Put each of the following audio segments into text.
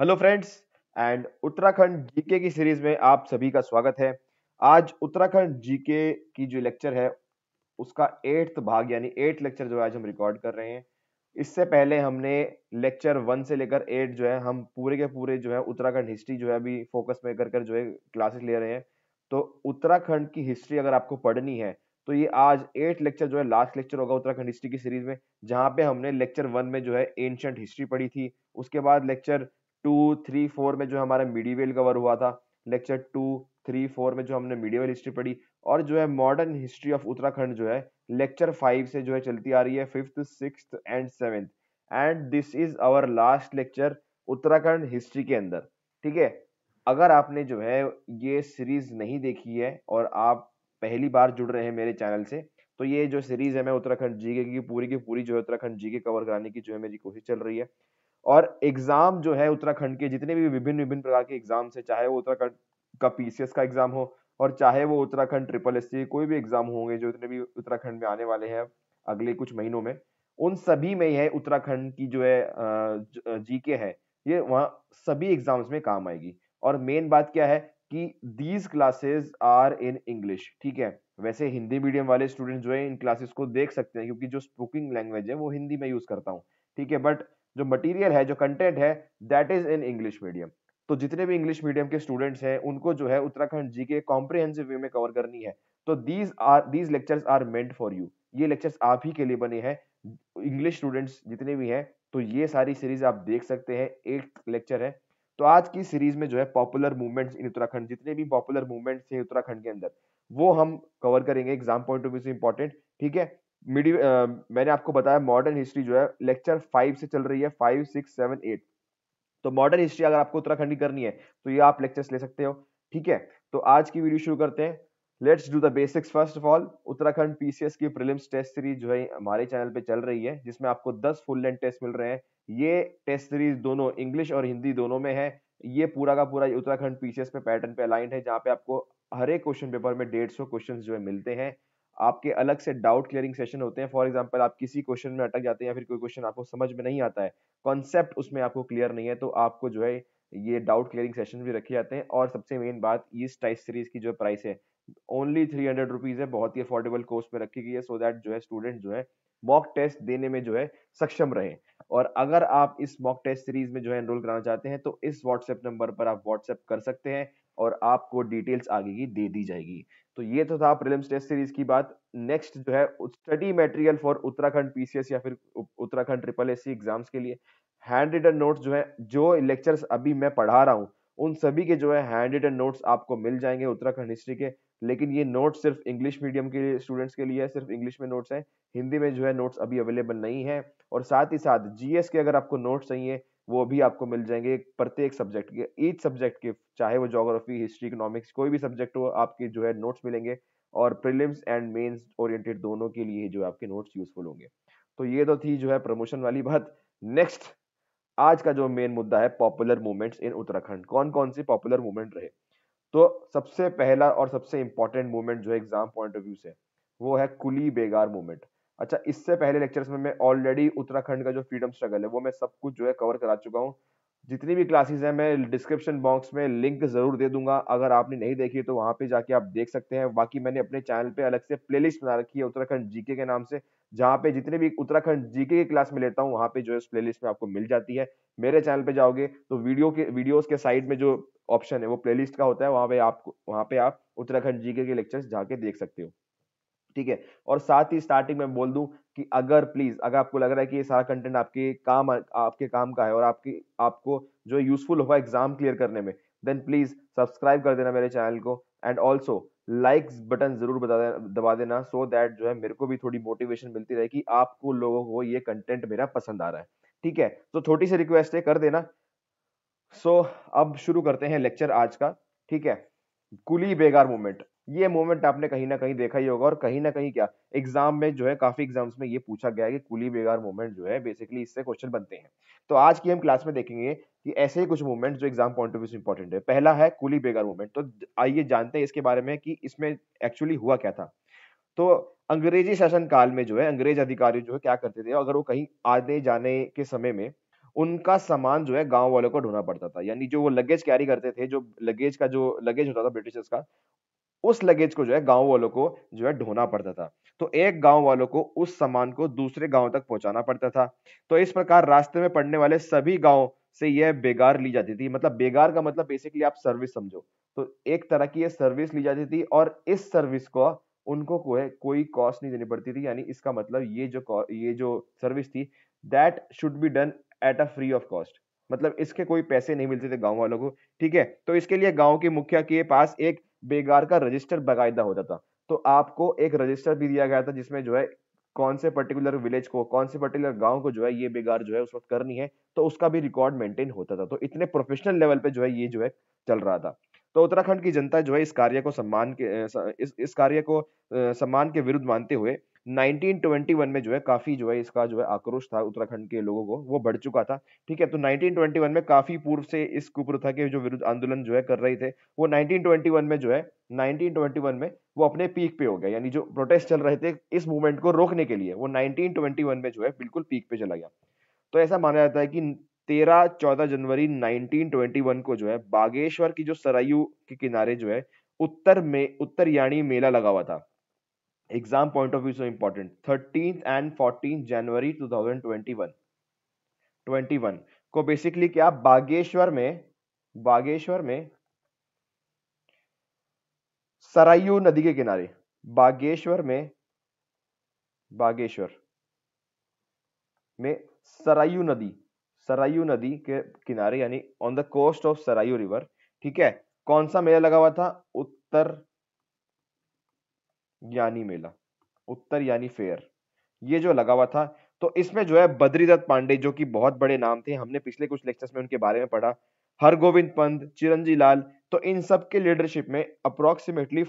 hello friends and Uttarakhand GK की series में आप सभी का स्वागत है आज उत्तराखंड जीके की जो लेक्चर है उसका एट्थ भाग यानी एट लेक्चर जो आज हम रिकॉर्ड कर रहे हैं इससे पहले हमने लेक्चर वन से लेकर एट जो है हम पूरे के पूरे जो है उत्तराखंड हिस्ट्री जो है अभी फोकस में कर कर जो है क्लासेस ले रहे हैं तो उत्तराखंड की हिस्ट्री अगर आपको पढ़नी है तो ये आज एट लेक्चर जो है लास्ट लेक्चर होगा उत्तराखंड हिस्ट्री की सीरीज में जहाँ पे हमने लेक्चर वन में जो है एंशंट हिस्ट्री पढ़ी थी उसके बाद लेक्चर टू थ्री फोर में जो हमारा मिडीवेल कवर हुआ था लेक्चर टू थ्री फोर में जो हमने मिडीवेल हिस्ट्री पढ़ी और जो है मॉडर्न हिस्ट्री ऑफ उत्तराखंड जो है लेक्चर फाइव से जो है चलती आ रही है fifth six and seventh and this is our last lecture Uttarakhand history के अंदर ठीक है अगर आपने जो है ये सीरीज नहीं देखी है और आप पहली बार जुड़ रहे हैं मेरे चैनल से तो ये जो सीरीज है मैं उत्तराखंड जीके की पूरी की पूरी जो है उत्तराखंड जीके कवर कराने की जो है मेरी कोशिश चल रही है और एग्जाम जो है उत्तराखंड के जितने भी विभिन्न विभिन्न प्रकार के एग्जाम है चाहे वो उत्तराखंड का पीसीएस का एग्जाम हो और चाहे वो उत्तराखंड ट्रिपल एस कोई भी एग्जाम होंगे जो इतने भी उत्तराखंड में आने वाले हैं अगले कुछ महीनों में उन सभी में है उत्तराखंड की जो है जीके है ये वहाँ सभी एग्जाम्स में काम आएगी और मेन बात क्या है कि these classes are in English ठीक है वैसे हिंदी मीडियम वाले स्टूडेंट जो है इन क्लासेस को देख सकते हैं क्योंकि जो स्पोकिंग लैंग्वेज है वो हिंदी में यूज करता हूँ ठीक है बट जो मटेरियल है जो कंटेंट है that is in English medium तो जितने भी इंग्लिश मीडियम के स्टूडेंट्स हैं उनको जो है उत्तराखंड जी के कॉम्प्रिहेंसिव वे में कवर करनी है तो these are these lectures are meant for you ये लेक्चर्स आप ही के लिए बने हैं इंग्लिश स्टूडेंट्स जितने भी हैं तो ये सारी सीरीज आप देख सकते हैं एक लेक्चर है तो आज की सीरीज में जो है पॉपुलर मूवमेंट्स इन उत्तराखंड जितने भी पॉपुलर मूवमेंट्स हैं उत्तराखंड के अंदर वो हम कवर करेंगे एग्जाम पॉइंट ऑफ व्यू से इंपॉर्टेंट ठीक है मिडी मैंने आपको बताया मॉडर्न हिस्ट्री जो है लेक्चर फाइव से चल रही है फाइव सिक्स सेवन एट तो मॉडर्न हिस्ट्री अगर आपको उत्तराखंड की करनी है तो ये आप लेक्चर्स ले सकते हो ठीक है तो आज की वीडियो शुरू करते हैं let's do the basics first of all Uttarakhand PCS की प्रिलिम्स टेस्ट सीरीज जो है हमारे चैनल पे चल रही है जिसमें आपको 10 फुल लेंथ टेस्ट मिल रहे हैं ये टेस्ट सीरीज दोनों इंग्लिश और हिंदी दोनों में है ये पूरा का पूरा उत्तराखंड पीसीएस पे पैटर्न पे अलाइंट है जहाँ पे आपको हर एक क्वेश्चन पेपर में डेढ़ सौ क्वेश्चन जो है मिलते हैं आपके अलग से डाउट क्लियरिंग सेशन होते हैं फॉर एग्जाम्पल आप किसी क्वेश्चन में अटक जाते हैं या फिर कोई क्वेश्चन आपको समझ में नहीं आता है कॉन्सेप्ट उसमें आपको क्लियर नहीं है तो आपको जो है ये डाउट क्लियरिंग सेशन भी रखे जाते हैं और सबसे मेन बात इस टाइप सीरीज की जो प्राइस है ओनली थ्री हंड्रेड रुपीज़ है बहुत ही अफोर्डेबल कोर्स में रखी गई है सो दैट जो है स्टूडेंट जो है मॉक टेस्ट देने में जो है सक्षम रहे और अगर आप इस मॉक टेस्ट सीरीज में जो है एनरोल कराना चाहते हैं तो इस व्हाट्सएप नंबर पर आप व्हाट्सएप कर सकते हैं और आपको डिटेल्स आगे की दे दी जाएगी तो ये तो था प्रीलिम्स टेस्ट सीरीज की बात नेक्स्ट जो है study material for Uttarakhand PCS या फिर उत्तराखंड ट्रिपल एस एग्जाम्स के लिए हैंड रिटन नोट्स जो है जो लेक्चर्स अभी मैं पढ़ा रहा हूँ उन सभी के जो है हैंड रिटन नोट्स आपको मिल जाएंगे उत्तराखंड हिस्ट्री के लेकिन ये नोट्स सिर्फ इंग्लिश मीडियम के स्टूडेंट्स के लिए है सिर्फ इंग्लिश में नोट्स हैं हिंदी में जो है नोट्स अभी अवेलेबल नहीं है और साथ ही साथ जीएस के अगर आपको नोट्स चाहिए वो भी आपको मिल जाएंगे प्रत्येक सब्जेक्ट के ईच सब्जेक्ट के चाहे वो जोग्राफी हिस्ट्री इकोनॉमिक्स कोई भी सब्जेक्ट हो आपके जो है नोट्स मिलेंगे और प्रिलिम्स एंड मेंस ओरिएंटेड दोनों के लिए जो आपके नोट्स यूजफुल होंगे तो ये तो थी जो है प्रमोशन वाली बात नेक्स्ट आज का जो मेन मुद्दा है पॉपुलर मूवमेंट्स इन उत्तराखंड कौन कौन से पॉपुलर मूवमेंट रहे तो सबसे पहला और सबसे इंपॉर्टेंट मूवमेंट जो है एग्जाम पॉइंट ऑफ व्यू से वो है कुली बेगार मूवमेंट अच्छा इससे पहले लेक्चर्स में मैं ऑलरेडी उत्तराखंड का जो फ्रीडम स्ट्रगल है वो मैं सब कुछ जो है कवर करा चुका हूँ जितनी भी क्लासेस हैं मैं डिस्क्रिप्शन बॉक्स में लिंक ज़रूर दे दूंगा अगर आपने नहीं देखी है तो वहां पे जाके आप देख सकते हैं बाकी मैंने अपने चैनल पे अलग से प्लेलिस्ट बना रखी है उत्तराखंड जीके के नाम से जहाँ पे जितने भी उत्तराखंड जीके की क्लास में लेता हूँ वहाँ पे जो है प्लेलिस्ट में आपको मिल जाती है मेरे चैनल पे जाओगे तो वीडियो के वीडियोस के साइड में जो ऑप्शन है वो प्लेलिस्ट का होता है वहाँ पे आप वहाँ पे आप उत्तराखंड जीके के लेक्चर्स जाके देख सकते हो ठीक है और साथ ही स्टार्टिंग में बोल दूं कि अगर प्लीज अगर आपको लग रहा है कि ये सारा कंटेंट आपके काम आपके काम का है और आपकी आपको जो यूजफुल होगा एग्जाम क्लियर करने में देन प्लीज सब्सक्राइब कर देना मेरे चैनल को एंड ऑल्सो लाइक बटन जरूर बता दे, दबा देना सो so दैट जो है मेरे को भी थोड़ी मोटिवेशन मिलती रहे कि आपको लोगों को ये कंटेंट मेरा पसंद आ रहा है ठीक है तो छोटी सी रिक्वेस्ट है कर देना सो so, अब शुरू करते हैं लेक्चर आज का ठीक है कुली बेगार मूवमेंट ये मोमेंट आपने कहीं ना कहीं देखा ही होगा और कहीं ना कहीं क्या एग्जाम में जो है काफी एग्जाम्स में ये पूछा गया है कि कुली बेगार मोमेंट जो है बेसिकली इससे क्वेश्चन बनते हैं तो आज की हम क्लास में देखेंगे कि ऐसे ही कुछ मोमेंट जो एग्जाम पॉइंट ऑफ व्यू से इंपॉर्टेंट है पहला है कुली बेगार मोमेंट तो आइए जानते हैं इसके बारे में कि इसमें एक्चुअली हुआ क्या था तो अंग्रेजी शासन काल में जो है अंग्रेज अधिकारी जो है क्या करते थे अगर वो कहीं आने जाने के समय में उनका सामान जो है गांव वालों को ढोना पड़ता था यानी जो वो लगेज कैरी करते थे जो लगेज का जो लगेज होता था ब्रिटिशर्स का उस लगेज को जो है गांव वालों को जो है ढोना पड़ता था तो एक गांव वालों को उस सामान को दूसरे गांव तक पहुंचाना पड़ता था तो इस प्रकार रास्ते में पड़ने वाले सभी गांव से यह बेगार ली जाती थी मतलब बेगार का मतलब बेसिकली आप सर्विस समझो तो एक तरह की यह सर्विस ली जाती थी और इस सर्विस को उनको को है, कोई कॉस्ट नहीं देनी पड़ती थी यानी इसका मतलब ये जो ये जो सर्विस थी that should be done at a free of cost मतलब इसके कोई पैसे नहीं मिलते थे गांव वालों को ठीक है तो इसके लिए गांव के मुखिया के पास एक बेगार का रजिस्टर बाकायदा होता था तो आपको एक रजिस्टर भी दिया गया था जिसमें जो है कौन से पर्टिकुलर विलेज को कौन से पर्टिकुलर गांव को जो है ये बेगार जो है उस वक्त करनी है तो उसका भी रिकॉर्ड मेंटेन होता था तो इतने प्रोफेशनल लेवल पे जो है ये जो है चल रहा था तो उत्तराखंड की जनता जो है इस कार्य को सम्मान के इस इस कार्य को सम्मान के विरुद्ध मानते हुए 1921 में जो है काफ़ी जो है इसका जो है आक्रोश था उत्तराखंड के लोगों को वो बढ़ चुका था ठीक है तो 1921 में काफ़ी पूर्व से इस कुप्रथा के जो विरुद्ध आंदोलन जो है कर रहे थे वो 1921 में जो है 1921 में वो अपने पीक पे हो गया यानी जो प्रोटेस्ट चल रहे थे इस मूवमेंट को रोकने के लिए वो 1921 में जो है बिल्कुल पीक पे चला गया तो ऐसा माना जाता है कि तेरह चौदह जनवरी 1921 को जो है बागेश्वर की जो सरायू के किनारे जो है उत्तर में उत्तरयाणी मेला लगा हुआ था exam point of view so important thirteen and fourteen January two thousand twenty one twenty one को बेसिकली क्या बागेश्वर में बागेश्वर में सरायू नदी के किनारे बागेश्वर में बागेश्वर में सरायू नदी सरायू नदी के किनारे यानी on the coast of Sarayu river ठीक है कौन सा मेला लगा हुआ था उत्तर यानी मेला उत्तर यानी फेयर ये जो लगा हुआ था तो इसमें जो है बद्रीदत्त पांडे जो कि बहुत बड़े नाम थे हमने पिछले कुछ लेक्चर्स में उनके बारे में पढ़ा हरगोविंद पंत चिरंजी लाल तो इन सब के लीडरशिप में अप्रोक्सीमेटली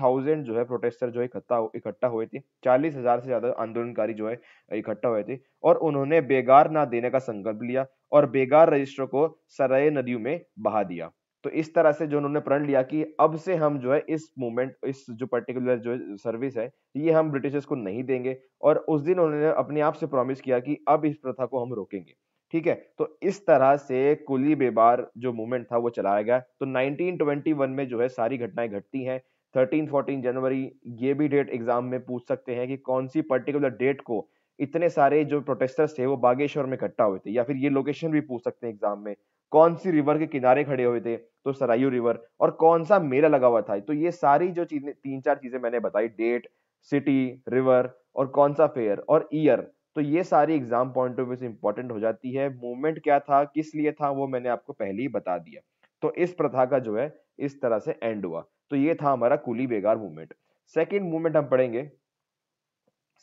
थाउजेंड जो है प्रोटेस्टर जो इकट्ठा इकट्ठा हुए थे चालीस हजार से ज्यादा आंदोलनकारी जो है इकट्ठा हुए थे और उन्होंने बेगार ना देने का संकल्प लिया और बेगार रजिस्टर को सराय नदियों में बहा दिया तो इस तरह से जो उन्होंने प्रण लिया कि अब से हम जो है इस मूवमेंट इस जो पर्टिकुलर जो सर्विस है ये हम ब्रिटिशर्स को नहीं देंगे और उस दिन उन्होंने अपने आप से प्रॉमिस किया कि अब इस प्रथा को हम रोकेंगे ठीक है तो इस तरह से कुली बेबार जो मूवमेंट था वो चलाया गया तो 1921 में जो है सारी घटनाएं घटती हैं 13 14 जनवरी ये भी डेट एग्जाम में पूछ सकते हैं कि कौन सी पर्टिकुलर डेट को इतने सारे जो प्रोटेस्टर्स थे वो बागेश्वर में इकट्ठा हुए थे या फिर ये लोकेशन भी पूछ सकते हैं एग्जाम में कौन सी रिवर के किनारे खड़े हुए थे तो सरायू रिवर और कौन सा मेला लगा हुआ था तो ये सारी जो चीजें तीन चार चीजें मैंने बताई डेट सिटी रिवर और कौन सा फेयर और ईयर तो ये सारी एग्जाम पॉइंट ऑफ व्यू से इंपॉर्टेंट हो जाती है मूवमेंट क्या था किस लिए था वो मैंने आपको पहले ही बता दिया तो इस प्रथा का जो है इस तरह से एंड हुआ तो ये था हमारा Coolie Begar movement second movement हम पढ़ेंगे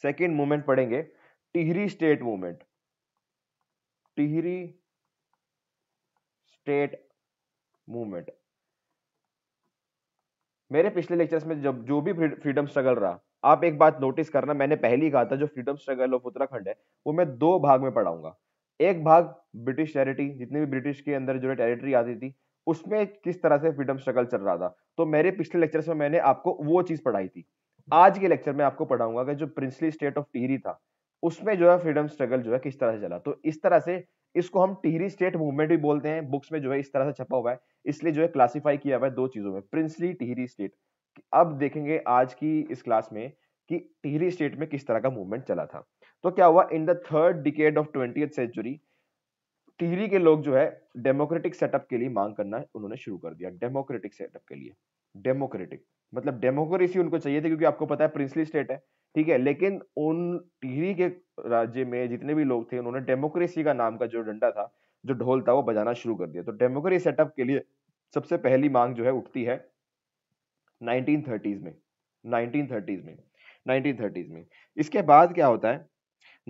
सेकेंड मूवमेंट पढ़ेंगे Tehri state movement Tehri state movement मेरे पिछले लेक्चर्स में जब जो भी फ्रीडम स्ट्रगल रहा आप एक बात नोटिस करना मैंने पहले ही कहा था जो फ्रीडम स्ट्रगल ऑफ उत्तराखंड है वो मैं दो भाग में पढ़ाऊंगा एक भाग ब्रिटिश टेरिटरी जितनी भी ब्रिटिश के अंदर जो है टेरिटरी आती थी उसमें किस तरह से फ्रीडम स्ट्रगल चल रहा था तो मेरे पिछले लेक्चर में मैंने आपको वो चीज पढ़ाई थी आज के लेक्चर में आपको पढ़ाऊंगा कि जो प्रिंसली स्टेट ऑफ टिहरी था उसमें जो है फ्रीडम स्ट्रगल जो है किस तरह से चला तो इस तरह से इसको हम टिहरी स्टेट मूवमेंट भी बोलते हैं बुक्स में जो है इस तरह से छपा हुआ है इसलिए जो है क्लासिफाई किया हुआ है दो चीजों में प्रिंसली टिहरी स्टेट अब देखेंगे आज की इस क्लास में कि टिहरी स्टेट में किस तरह का मूवमेंट चला था तो क्या हुआ in the third decade of twenty century Tehri के लोग जो है डेमोक्रेटिक सेटअप के लिए मांग करना उन्होंने शुरू कर दिया डेमोक्रेटिक सेटअप के लिए डेमोक्रेटिक मतलब डेमोक्रेसी उनको चाहिए थी क्योंकि आपको पता है प्रिंसली स्टेट है ठीक है लेकिन उन टिहरी के राज्य में जितने भी लोग थे उन्होंने डेमोक्रेसी का नाम का जो डंडा था जो ढोल था वो बजाना शुरू कर दिया तो डेमोक्रेसी सेटअप के लिए सबसे पहली मांग जो है उठती है 1930s में 1930s में 1930s में इसके बाद क्या होता है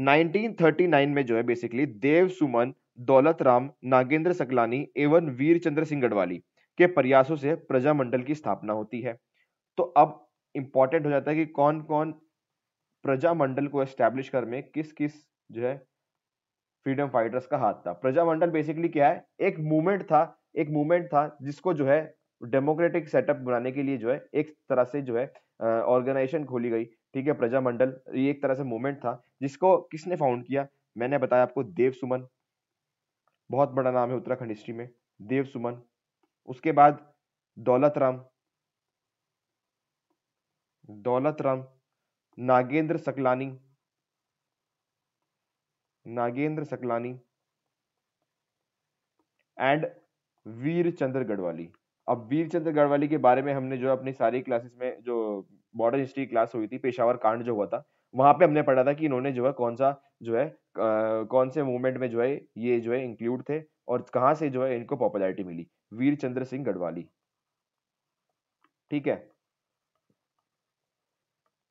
1939 में जो है बेसिकली देव सुमन दौलत राम नागेंद्र सकलानी एवं वीर चंद्र सिंह गढ़वाली के प्रयासों से प्रजा मंडल की स्थापना होती है तो अब इंपॉर्टेंट हो जाता है कि कौन कौन प्रजामंडल को एस्टेब्लिश करने में किस किस जो है फ्रीडम फाइटर्स का हाथ था प्रजामंडल बेसिकली क्या है एक मूवमेंट था एक मूवमेंट था जिसको जो है डेमोक्रेटिक सेटअप बनाने के लिए जो है एक तरह से जो है ऑर्गेनाइजेशन खोली गई ठीक है प्रजामंडल ये एक तरह से मूवमेंट था जिसको किसने फाउंड किया मैंने बताया आपको देव सुमन बहुत बड़ा नाम है उत्तराखंड हिस्ट्री में देव सुमन उसके बाद दौलत राम दौलत राम नागेंद्र सकलानी नागेंद्र सकलानी एंड वीर चंद्र गढ़वाली अब वीर चंद्र गढ़वाली के बारे में हमने जो अपनी सारी क्लासेस में जो मॉडर्न हिस्ट्री क्लास हुई थी पेशावर कांड जो हुआ था वहां पे हमने पढ़ा था कि इन्होंने जो है कौन सा जो है आ, कौन से मूवमेंट में जो है ये जो है इंक्लूड थे और कहाँ से जो है इनको पॉपुलैरिटी मिली वीर चंद्र सिंह गढ़वाली ठीक है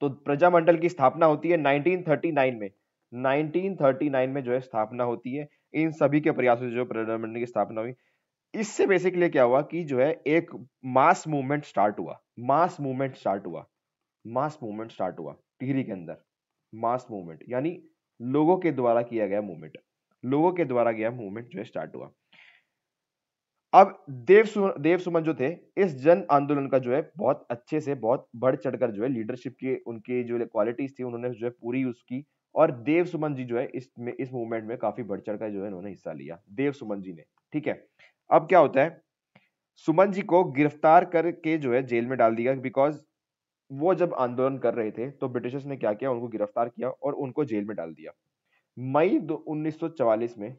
तो प्रजामंडल की स्थापना होती है 1939 में 1939 में जो है स्थापना होती है इन सभी के प्रयासों से जो प्रजामंडल की स्थापना हुई इससे बेसिकली क्या हुआ कि जो है एक मास मूवमेंट स्टार्ट हुआ मास मूवमेंट स्टार्ट हुआ मास मूवमेंट स्टार्ट हुआ टिहरी के अंदर मास मूवमेंट यानी लोगों के द्वारा किया गया मूवमेंट लोगों के द्वारा गया मूवमेंट जो है स्टार्ट हुआ अब देव सुमन देव सुमन जो थे इस जन आंदोलन का जो है बहुत अच्छे से बहुत बढ़ चढ़कर जो है लीडरशिप की उनकी जो क्वालिटीज थी उन्होंने जो है पूरी यूज की और देव सुमन जी जो है में, इस मूवमेंट में काफी बढ़ चढ़कर जो है उन्होंने हिस्सा लिया देव सुमन जी ने ठीक है अब क्या होता है सुमन जी को गिरफ्तार करके जो है जेल में डाल दिया बिकॉज वो जब आंदोलन कर रहे थे तो ब्रिटिशर्स ने क्या किया उनको गिरफ्तार किया और उनको जेल में डाल दिया मई उन्नीस में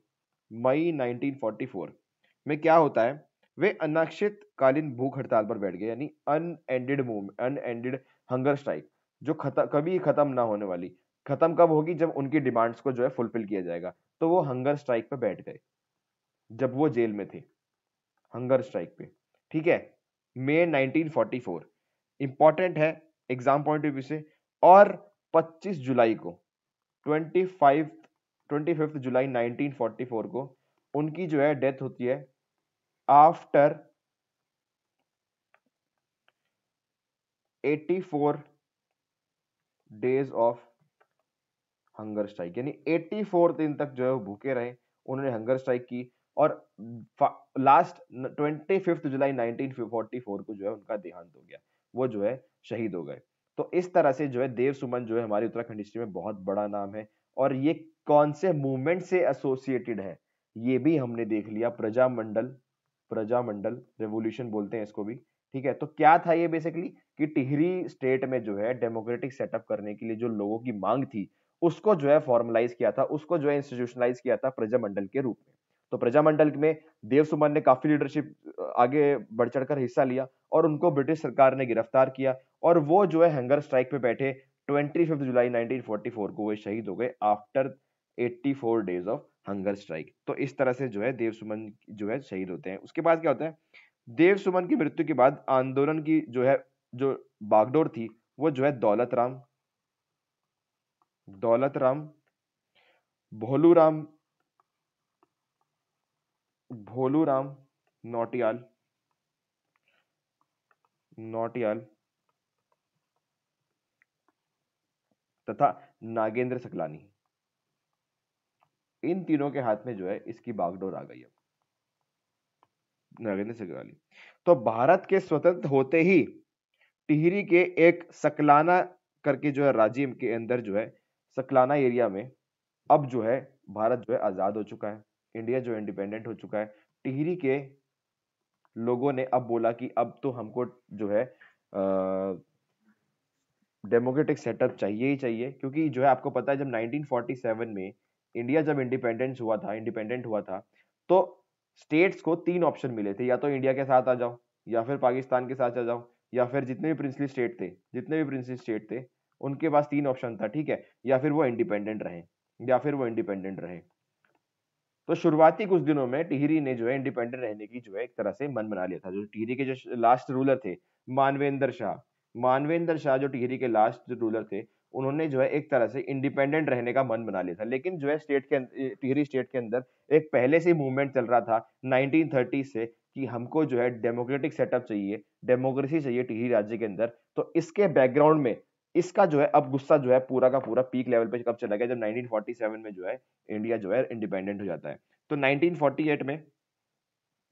मई 1944 में क्या होता है वे अनाक्षित भूख हड़ताल पर बैठ गए यानी unended movement unended hunger strike जो खत्म कभी खत्म ना होने वाली खत्म कब होगी जब उनकी डिमांड्स को जो है फुलफिल किया जाएगा तो वो हंगर स्ट्राइक पे बैठ गए जब वो जेल में थे हंगर स्ट्राइक पे ठीक है मे 1944 इंपॉर्टेंट है एग्जाम पॉइंट ऑफ व्यू से और 25 जुलाई को 25 25 जुलाई 1944 को उनकी जो है डेथ होती है after 84 days of hunger strike यानी 84 दिन तक जो है भूखे रहे उन्होंने हंगर स्ट्राइक की और लास्ट ट्वेंटी फिफ्थ जुलाई 1944 को जो है उनका देहांत हो गया वो जो है शहीद हो गए तो इस तरह से जो है देव सुमन जो है हमारी उत्तराखंड हिस्ट्री में बहुत बड़ा नाम है और ये कौन से मूवमेंट से एसोसिएटेड है ये भी हमने देख लिया प्रजामंडल प्रजामंडल रेवोल्यूशन बोलते हैं इसको भी ठीक है तो क्या था ये बेसिकली कि टिहरी स्टेट में जो है डेमोक्रेटिक सेटअप करने के लिए जो लोगों की मांग थी उसको जो है फॉर्मलाइज किया था उसको जो है इंस्टीट्यूशनलाइज किया था प्रजामंडल के रूप में तो प्रजामंडल में देव सुमन ने काफी लीडरशिप आगे बढ़ चढ़कर हिस्सा लिया और उनको ब्रिटिश सरकार ने गिरफ्तार किया और वो जो है हंगर स्ट्राइक पे बैठे ट्वेंटी जुलाई नाइनटीन को वे शहीद हो गए after eighty days of hunger strike तो इस तरह से जो है देव सुमन जो है शहीद होते हैं उसके बाद क्या होता है देव सुमन की मृत्यु के बाद आंदोलन की जो है जो बागडोर थी वो जो है दौलत राम दौलत राम भोलू राम भोलू राम नोटियाल नोटियाल तथा नागेंद्र सकलानी इन तीनों के हाथ में जो है इसकी बागडोर आ गई है नरेंद्र सिंह तो भारत के स्वतंत्र होते ही टिहरी के एक सकलाना करके जो है राजीव के अंदर जो है सकलाना एरिया में अब जो है भारत जो है आजाद हो चुका है इंडिया जो इंडिपेंडेंट हो चुका है टिहरी के लोगों ने अब बोला कि अब तो हमको जो है डेमोक्रेटिक सेटअप चाहिए ही चाहिए क्योंकि जो है आपको पता है जब 1947 में इंडिया जब इंडिपेंडेंस हुआ था इंडिपेंडेंट हुआ था तो स्टेट्स को तीन ऑप्शन मिले थे या तो इंडिया के साथ आ जाओ या फिर पाकिस्तान के साथ आ जाओ या फिर जितने भी प्रिंसली स्टेट थे जितने भी प्रिंसली स्टेट थे उनके पास तीन ऑप्शन था ठीक है या फिर वो इंडिपेंडेंट रहे या फिर वो इंडिपेंडेंट रहे तो शुरुआती कुछ दिनों में टिहरी ने जो है इंडिपेंडेंट रहने की जो है एक तरह से मन बना लिया था जो टिहरी के जो लास्ट रूलर थे मानवेंद्र शाह मानवेंद्र शाह जो टिहरी के लास्ट रूलर थे उन्होंने जो है एक तरह से इंडिपेंडेंट रहने का मन बना लिया था लेकिन जो है स्टेट के टिहरी स्टेट के अंदर एक पहले से मूवमेंट चल रहा था नाइनटीन से कि हमको जो है डेमोक्रेटिक सेटअप चाहिए डेमोक्रेसी चाहिए टिहरी राज्य के अंदर तो इसके बैकग्राउंड में इसका जो है अब गुस्सा जो है पूरा का पूरा पीक लेवल पे कब चला गया जब 1947 में जो है इंडिया जो है इंडिपेंडेंट हो जाता है तो 1948 में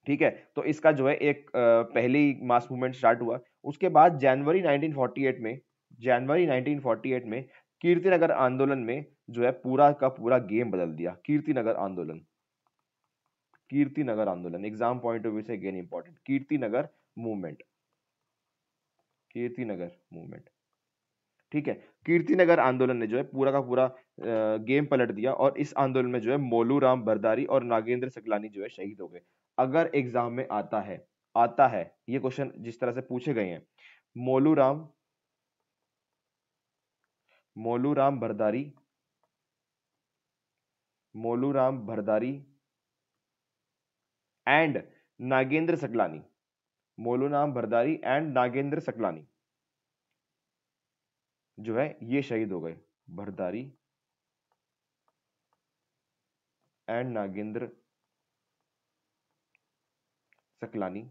ठीक है तो इसका जो है एक पहली मास मूवमेंट स्टार्ट हुआ उसके बाद जनवरी 1948 में जनवरी 1948 में कीर्ति नगर आंदोलन में जो है पूरा का पूरा गेम बदल दिया कीर्ति नगर आंदोलन कीर्ति नगर आंदोलन एग्जाम पॉइंट ऑफ व्यू से again important Kirti Nagar movement Kirti Nagar movement ठीक है कीर्ति नगर आंदोलन ने जो है पूरा का पूरा गेम पलट दिया और इस आंदोलन में जो है मोलू राम बरदारी और नागेंद्र सकलानी जो है शहीद हो गए अगर एग्जाम में आता है आता है ये क्वेश्चन जिस तरह से पूछे गए हैं मोलू राम मोलू राम भरदारी मोलू राम भरदारी एंड नागेंद्र सकलानी मोलू राम भरदारी एंड नागेंद्र सकलानी जो है ये शहीद हो गए भरदारी एंड नागेंद्र सकलानी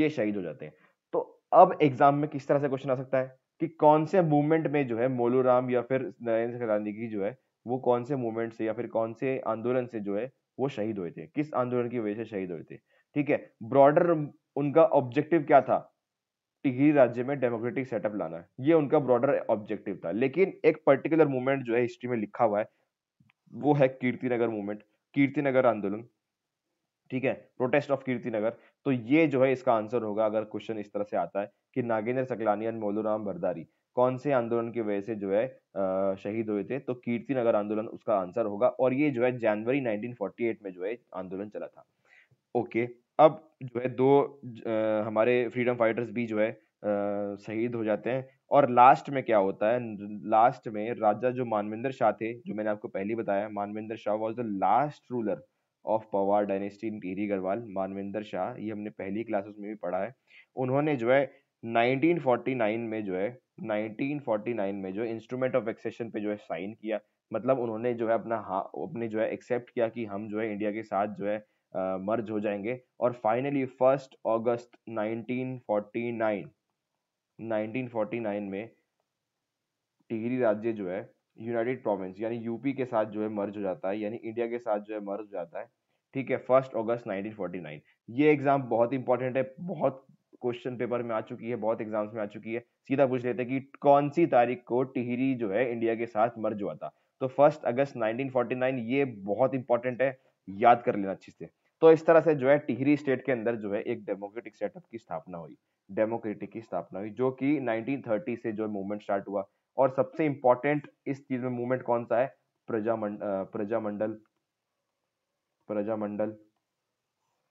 ये शहीद हो जाते हैं तो अब एग्जाम में किस तरह से क्वेश्चन आ सकता है कि कौन से मूवमेंट में जो है मोलूराम या फिर नरेंद्र सकलानी की जो है वो कौन से मूवमेंट से या फिर कौन से आंदोलन से जो है वो शहीद हुए थे किस आंदोलन की वजह से शहीद हुए थे ठीक है ब्रॉडर उनका ऑब्जेक्टिव क्या था टिहरी राज्य में डेमोक्रेटिक सेटअप लाना ये उनका ब्रॉडर ऑब्जेक्टिव था लेकिन एक पर्टिकुलर मूवमेंट जो है हिस्ट्री में लिखा हुआ है वो है कीर्तिनगर मूवमेंट कीर्तिनगर आंदोलन ठीक है प्रोटेस्ट ऑफ कीर्ति नगर तो ये जो है इसका आंसर होगा अगर क्वेश्चन इस तरह से आता है कि नागेंद्र सकलानी और मोलूराम भरदारी कौन से आंदोलन की वजह से जो है शहीद हुए थे तो कीर्ति नगर आंदोलन उसका आंसर होगा और ये जो है जनवरी 1948 में जो है आंदोलन चला था ओके अब जो है दो आ, हमारे फ्रीडम फाइटर्स भी जो है शहीद हो जाते हैं और लास्ट में क्या होता है लास्ट में राजा जो मानविंदर शाह थे जो मैंने आपको पहले बताया Manvinder Shah was the last ruler of Pawar dynasty in Tehri Garhwal Manvinder Shah ये हमने पहली क्लासेस में भी पढ़ा है उन्होंने जो है 1949 में जो है 1949 में जो इंस्ट्रूमेंट ऑफ एक्सेशन पे जो है साइन किया मतलब उन्होंने जो है अपना हाँ अपने जो है एक्सेप्ट किया कि हम जो है इंडिया के साथ जो है मर्ज हो जाएंगे और फाइनली फर्स्ट अगस्त 1949 1949 में टिहरी राज्य जो है यूनाइटेड प्रोविंस यानी यूपी के साथ जो है मर्ज हो जाता है यानी इंडिया के साथ जो है मर्ज हो जाता है ठीक है फर्स्ट अगस्त 1949 ये एग्जाम बहुत इंपॉर्टेंट है बहुत क्वेश्चन पेपर में आ चुकी है बहुत एग्जाम्स में आ चुकी है सीधा पूछ लेते हैं कि कौन सी तारीख को टिहरी जो है इंडिया के साथ मर्ज हुआ था तो फर्स्ट अगस्त 1949 ये बहुत इंपॉर्टेंट है याद कर लेना अच्छे से तो इस तरह से जो है टिहरी स्टेट के अंदर जो है एक डेमोक्रेटिक सेटअप की स्थापना हुई डेमोक्रेटिक की स्थापना हुई जो कि 1930 से जो मूवमेंट स्टार्ट हुआ और सबसे इंपॉर्टेंट इस चीज में मूवमेंट कौन सा है प्रजामंडल प्रजामंडल प्रजामंडल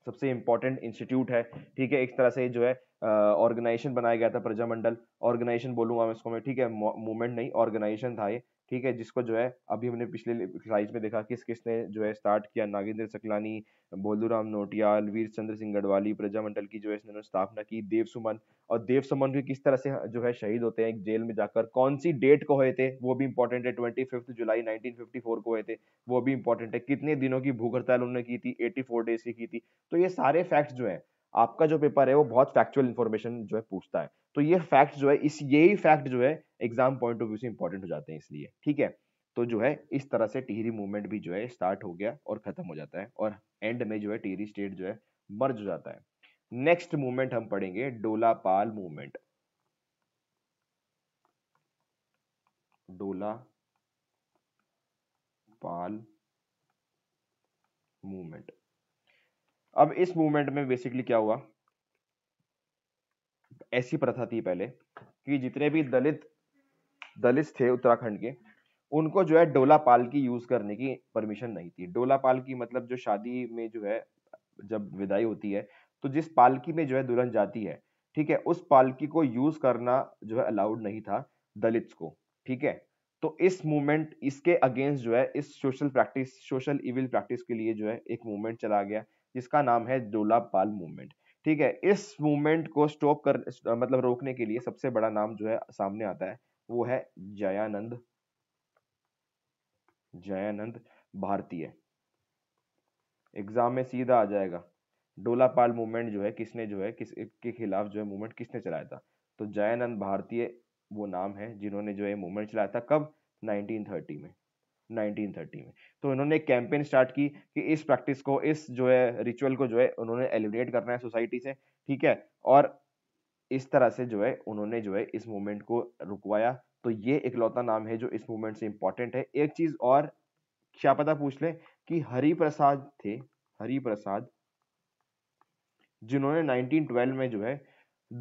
सबसे इंपॉर्टेंट इंस्टीट्यूट है ठीक है एक तरह से जो है ऑर्गेनाइजेशन बनाया गया था प्रजामंडल ऑर्गेनाइजेशन बोलूंगा मैं इसको मैं ठीक है मूवमेंट नहीं ऑर्गेनाइजेशन था ये ठीक है जिसको जो है अभी हमने पिछले एक्सरसाइज में देखा किस किसने जो है स्टार्ट किया नागेंद्र सकलानी बोलूराम नोटियाल वीर चंद्र सिंह गढ़वाली प्रजा मंडल की जो है इसने स्थापना की देव सुमन और देव सुमन भी किस तरह से हाँ, जो है शहीद होते हैं जेल में जाकर कौन सी डेट को हुए थे वो भी इंपॉर्टेंट है twenty fifth July nineteen fifty four को हुए थे वो भी इंपॉर्टेंट है कितने दिनों की भूख हड़ताल उन्होंने की थी एटी फोर डेज की की थी तो ये सारे फैक्ट्स जो है आपका जो पेपर है वो बहुत फैक्चुअल इन्फॉर्मेशन जो है पूछता है तो ये फैक्ट जो है इस ये फैक्ट जो है एग्जाम पॉइंट ऑफ व्यू से इंपॉर्टेंट हो जाते हैं इसलिए ठीक है तो जो है इस तरह से टिहरी मूवमेंट भी जो है स्टार्ट हो गया और खत्म हो जाता है और एंड में जो है टिहरी स्टेट जो है मर्ज हो जाता है नेक्स्ट मूवमेंट हम पढ़ेंगे डोलापाल मूवमेंट डोला पाल मूवमेंट अब इस मूवमेंट में बेसिकली क्या हुआ ऐसी प्रथा थी पहले कि जितने भी दलित दलित थे उत्तराखंड के उनको जो है डोला पाल की यूज करने की परमिशन नहीं थी डोला पाल की मतलब जो शादी में जो है जब विदाई होती है तो जिस पालकी में जो है दुल्हन जाती है ठीक है उस पालकी को यूज करना जो है अलाउड नहीं था दलित को ठीक है तो इस मूवमेंट इसके अगेंस्ट जो है इस social practice social evil practice के लिए जो है एक मूवमेंट चला गया जिसका नाम है डोलापाल मूवमेंट ठीक है इस मूवमेंट को स्टॉप कर मतलब रोकने के लिए सबसे बड़ा नाम जो है सामने आता है वो है जयानंद जयानंद भारतीय एग्जाम में सीधा आ जाएगा डोला पाल मूवमेंट जो है किसने जो है किस के खिलाफ जो है मूवमेंट किसने चलाया था तो जयानंद भारतीय वो नाम है जिन्होंने जो है मूवमेंट चलाया था कब 1930 में 1930 में तो इन्होंने एक कैंपेन स्टार्ट की कि इस प्रैक्टिस को इस जो है रिचुअल को जो है उन्होंने एलिमिनेट करना है सोसाइटी से ठीक है और इस तरह से जो है उन्होंने जो है इस मूवमेंट को रुकवाया तो ये इकलौता नाम है जो इस मूवमेंट से इम्पोर्टेंट है एक चीज और क्या पता पूछ ले कि हरि प्रसाद थे हरि प्रसाद जिन्होंने 1912 में जो है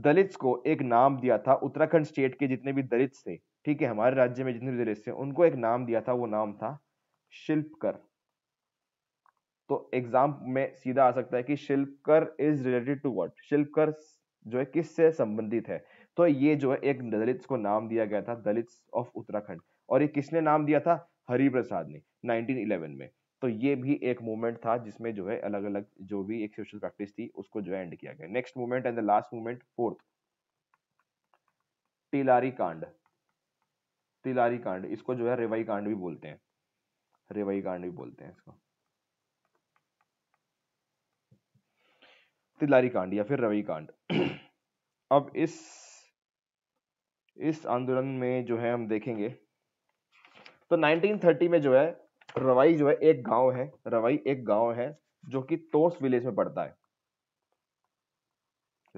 दलित्स को एक नाम दिया था उत्तराखंड स्टेट के जितने भी दलित्स थे ठीक है हमारे राज्य में जितने भी थे उनको एक नाम दिया था वो नाम था शिल्पकर तो एग्जाम में सीधा आ सकता है कि Shilpkar is related to what Shilpkar जो है किस से संबंधित है तो ये जो है एक दलित को नाम दिया गया था दलित ऑफ उत्तराखंड और ये किसने नाम दिया था हरिप्रसाद ने 1911 में तो ये भी एक मूवमेंट था जिसमें जो है अलग अलग जो भी एक सोशल प्रैक्टिस थी उसको जो है एंड किया गया next movement and the last movement fourth Tilari कांड तिलारी कांड इसको जो है रेवाई कांड भी बोलते हैं रेवाई कांड भी बोलते हैं इसको तिलारी कांड या फिर रवि कांड अब इस इस आंदोलन में जो है हम देखेंगे तो 1930 में जो है रवाई जो है एक गांव है रवाई एक गांव है जो कि तोस विलेज में पड़ता है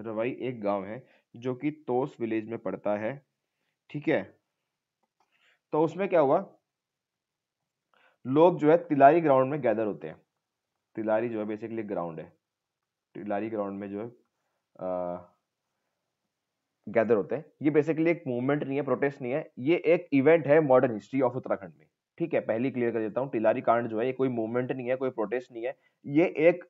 रवाई एक गांव है जो कि तोस विलेज में पड़ता है ठीक है तो उसमें क्या हुआ लोग जो है तिलारी ग्राउंड में गैदर होते हैं तिलारी जो है बेसिकली ग्राउंड है तिलारी ग्राउंड में जो है गैदर होते हैं ये बेसिकली एक मूवमेंट नहीं है प्रोटेस्ट नहीं है ये एक इवेंट है मॉडर्न हिस्ट्री ऑफ उत्तराखंड में ठीक है पहली क्लियर कर देता हूँ तिलारी कांड जो है ये कोई मूवमेंट नहीं है कोई प्रोटेस्ट नहीं है ये एक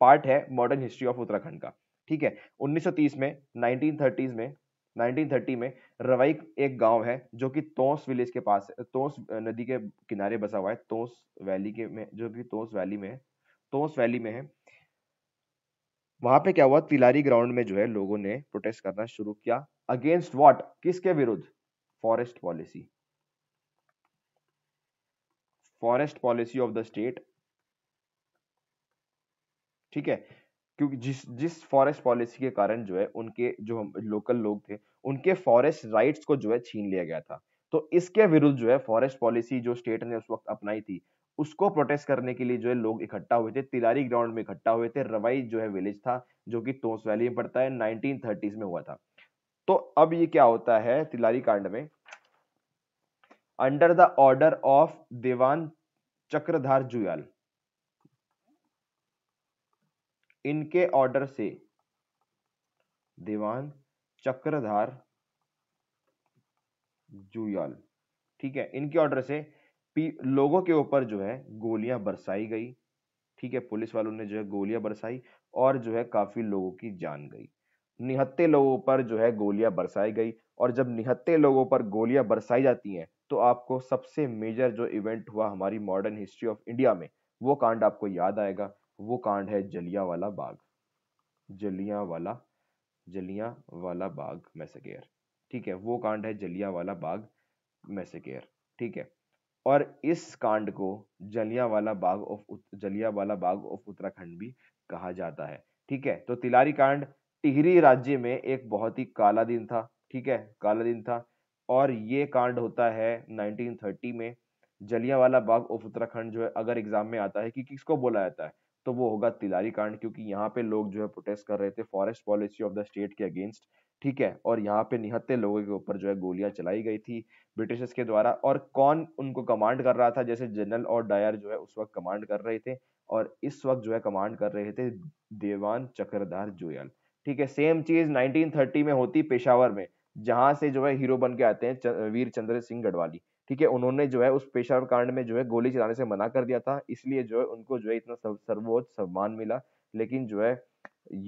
पार्ट है मॉडर्न हिस्ट्री ऑफ उत्तराखंड का ठीक है 1930 में 1930s में 1930 में रवाई एक गांव है जो कि तोस विलेज के पास है तोस नदी के किनारे बसा हुआ है तोस वैली के में जो कि तोस वैली में है तोस वैली में है वहां पे क्या हुआ तिलारी ग्राउंड में जो है लोगों ने प्रोटेस्ट करना शुरू किया अगेंस्ट व्हाट किसके विरुद्ध forest policy forest policy of the state ठीक है क्योंकि जिस जिस फॉरेस्ट पॉलिसी के कारण जो है उनके जो हम लोकल लोग थे उनके फॉरेस्ट राइट्स को जो है छीन लिया गया था तो इसके विरुद्ध जो है फॉरेस्ट पॉलिसी जो स्टेट ने उस वक्त अपनाई थी उसको प्रोटेस्ट करने के लिए जो है लोग इकट्ठा हुए थे तिलारी ग्राउंड में इकट्ठा हुए थे रवाई जो है विलेज था जो कि तोस वैली में पड़ता है नाइनटीन में हुआ था तो अब ये क्या होता है तिलारी कांड में अंडर द ऑर्डर ऑफ देवान चक्रधार जुयाल इनके ऑर्डर से दीवान चक्रधार जुयाल ठीक है इनके ऑर्डर से लोगों के ऊपर जो है गोलियां बरसाई गई ठीक है पुलिस वालों ने जो है गोलियां बरसाई और जो है काफी लोगों की जान गई निहत्ते लोगों पर जो है गोलियां बरसाई गई और जब निहत्ते लोगों पर गोलियां बरसाई जाती हैं तो आपको सबसे मेजर जो इवेंट हुआ हमारी मॉडर्न हिस्ट्री ऑफ इंडिया में वो कांड आपको याद आएगा वो कांड है जलिया वाला बाग जलिया वाला जलिया वाला बाग मैसेकेयर ठीक है वो कांड है जलिया वाला बाग मैसेकेयर ठीक है और इस कांड को वाला बाग ऑफ जलिया वाला बाग ऑफ उत्तराखंड भी कहा जाता है ठीक है तो तिलारी कांड टिहरी राज्य में एक बहुत ही काला दिन था ठीक है काला दिन था और ये कांड होता है 1930 में जलियावाला बाग ऑफ उत्तराखंड जो है अगर एग्जाम में आता है कि किसको बोला जाता है तो वो होगा तिलारी कांड क्योंकि यहाँ पे लोग जो है प्रोटेस्ट कर रहे थे forest policy of the state के अगेंस्ट ठीक है और यहाँ पे निहत्ते लोगों के ऊपर जो है गोलियां चलाई गई थी ब्रिटिशर्स के द्वारा और कौन उनको कमांड कर रहा था जैसे जनरल और डायर जो है उस वक्त कमांड कर रहे थे और इस वक्त जो है कमांड कर रहे थे देवान चक्रधार जोयल ठीक है सेम चीज 1930 में होती पेशावर में जहां से जो है हीरो बन के आते हैं वीर चंद्र सिंह गढ़वाली ठीक है उन्होंने जो है उस पेशावर कांड में जो है गोली चलाने से मना कर दिया था इसलिए जो है उनको जो है इतना सर्वोच्च सम्मान मिला लेकिन जो है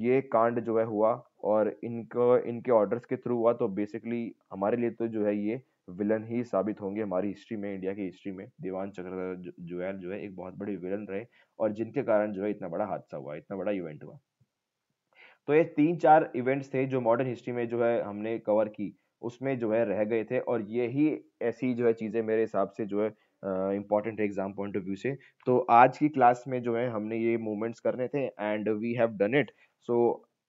ये कांड जो है हुआ और इनको इनके ऑर्डर्स के थ्रू हुआ तो बेसिकली हमारे लिए तो जो है ये विलन ही साबित होंगे हमारी हिस्ट्री में इंडिया की हिस्ट्री में दीवान जो है जो है एक बहुत बड़े विलन रहे और जिनके कारण जो है इतना बड़ा हादसा हुआ इतना बड़ा इवेंट हुआ तो ये तीन चार इवेंट्स थे जो मॉडर्न हिस्ट्री में जो है हमने कवर की उसमें जो है रह गए थे और यही ऐसी जो है चीज़ें मेरे हिसाब से जो है important exam point of view से तो आज की क्लास में जो है हमने ये मूवमेंट्स करने थे and we have done it so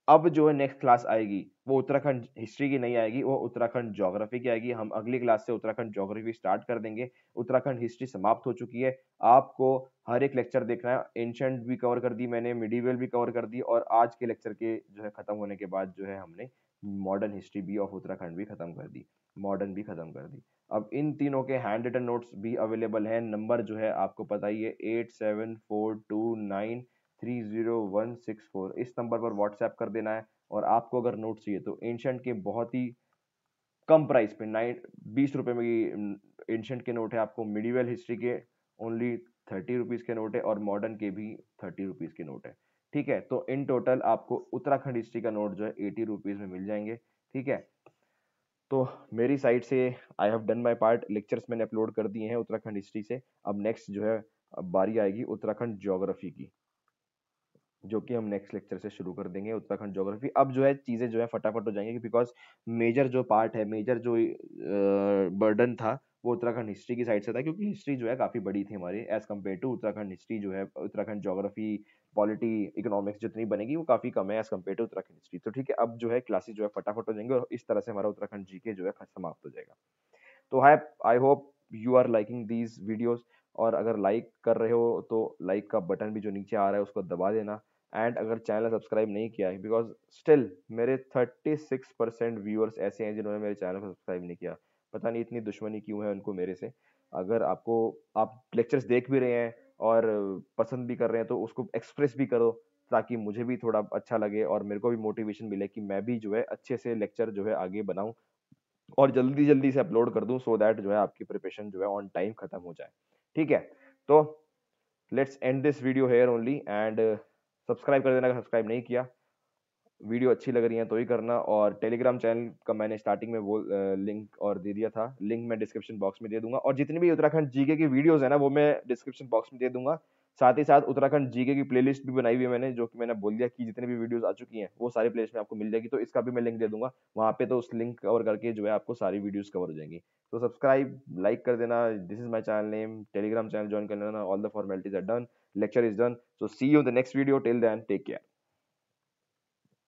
अब जो है नेक्स्ट क्लास आएगी वो उत्तराखंड हिस्ट्री की नहीं आएगी वो उत्तराखंड ज्योग्राफी की आएगी हम अगली क्लास से उत्तराखंड ज्योग्राफी स्टार्ट कर देंगे उत्तराखंड हिस्ट्री समाप्त हो चुकी है आपको हर एक लेक्चर देखना है एंशंट भी कवर कर दी मैंने मिडीवेल भी कवर कर दी और आज के लेक्चर के जो है ख़त्म होने के बाद जो है हमने modern history B of Uttarakhand भी खत्म कर दी मॉडर्न भी खत्म कर दी अब इन तीनों के हैंड रिटन नोट्स भी अवेलेबल हैं नंबर जो है आपको पता ही है eight seven four two nine three zero one six four इस नंबर पर व्हाट्सएप कर देना है और आपको अगर नोट्स चाहिए तो एंशंट के बहुत ही कम प्राइस पे नाइन बीस रुपये में एंशंट के नोट है आपको मिडिवल हिस्ट्री के ओनली थर्टी रुपीज़ के नोट है और मॉडर्न के भी थर्टी रुपीज़ के नोट है ठीक है तो इन टोटल आपको उत्तराखंड हिस्ट्री का नोट जो है एटी रुपीज़ में मिल जाएंगे ठीक है तो मेरी साइड से I have done my part lectures मैंने अपलोड कर दिए हैं उत्तराखंड हिस्ट्री से अब नेक्स्ट जो है बारी आएगी उत्तराखंड ज्योग्राफी की जो कि हम नेक्स्ट लेक्चर से शुरू कर देंगे उत्तराखंड ज्योग्राफी अब जो है चीज़ें जो है फटाफट हो जाएंगी बिकॉज मेजर जो पार्ट है मेजर जो बर्डन था वो उत्तराखंड हिस्ट्री की साइड से था क्योंकि हिस्ट्री जो है काफ़ी बड़ी थी हमारी as compare to Uttarakhand history जो है उत्तराखंड जोग्राफी पॉलिटी इकोनॉमिक्स जितनी बनेगी वो काफ़ी कम है as compare to Uttarakhand history तो ठीक है अब जो है क्लासेज जो है फटाफट हो जाएंगे और इस तरह से हमारा उत्तराखंड जी के जो है समाप्त हो जाएगा तो hi I hope you are liking these videos और अगर लाइक कर रहे हो तो लाइक का बटन भी जो नीचे आ रहा है उसको दबा देना एंड अगर चैनल सब्सक्राइब नहीं किया है बिकॉज स्टिल मेरे थर्टी सिक्स परसेंट व्यूअर्स ऐसे हैं जिन्होंने मेरे चैनल को सब्सक्राइब नहीं किया पता नहीं इतनी दुश्मनी क्यों है उनको मेरे से अगर आपको आप लेक्चर्स देख भी रहे हैं और पसंद भी कर रहे हैं तो उसको एक्सप्रेस भी करो ताकि मुझे भी थोड़ा अच्छा लगे और मेरे को भी मोटिवेशन मिले कि मैं भी जो है अच्छे से लेक्चर जो है आगे बनाऊं और जल्दी जल्दी से अपलोड कर दूं सो दैट जो है आपकी प्रिपरेशन जो है ऑन टाइम खत्म हो जाए ठीक है तो let's end this video here only and subscribe कर देना अगर सब्सक्राइब नहीं किया वीडियो अच्छी लग रही है तो ही करना और टेलीग्राम चैनल का मैंने स्टार्टिंग में वो लिंक और दे दिया था लिंक मैं डिस्क्रिप्शन बॉक्स में दे दूंगा और जितनी भी उत्तराखंड जीके की वीडियोस है ना वो मैं डिस्क्रिप्शन बॉक्स में दे दूंगा साथ ही साथ उत्तराखंड जीके की प्ले भी बनाई हुई है मैंने जो कि मैंने बोल दिया कि जितने भी वीडियोज आ चुकी है वो सारी प्लेलिस्ट में आपको मिल जाएगी तो इसका भी मैं लिंक दे दूंगा वहाँ पे तो उस लिंक कवर करके जो है आपको सारी वीडियोज़ कवर हो जाएंगी तो सब्सक्राइब लाइक कर देना this is my channel name telegram channel join कर लेना all the formalities are done lecture is done so see you the next video till then take care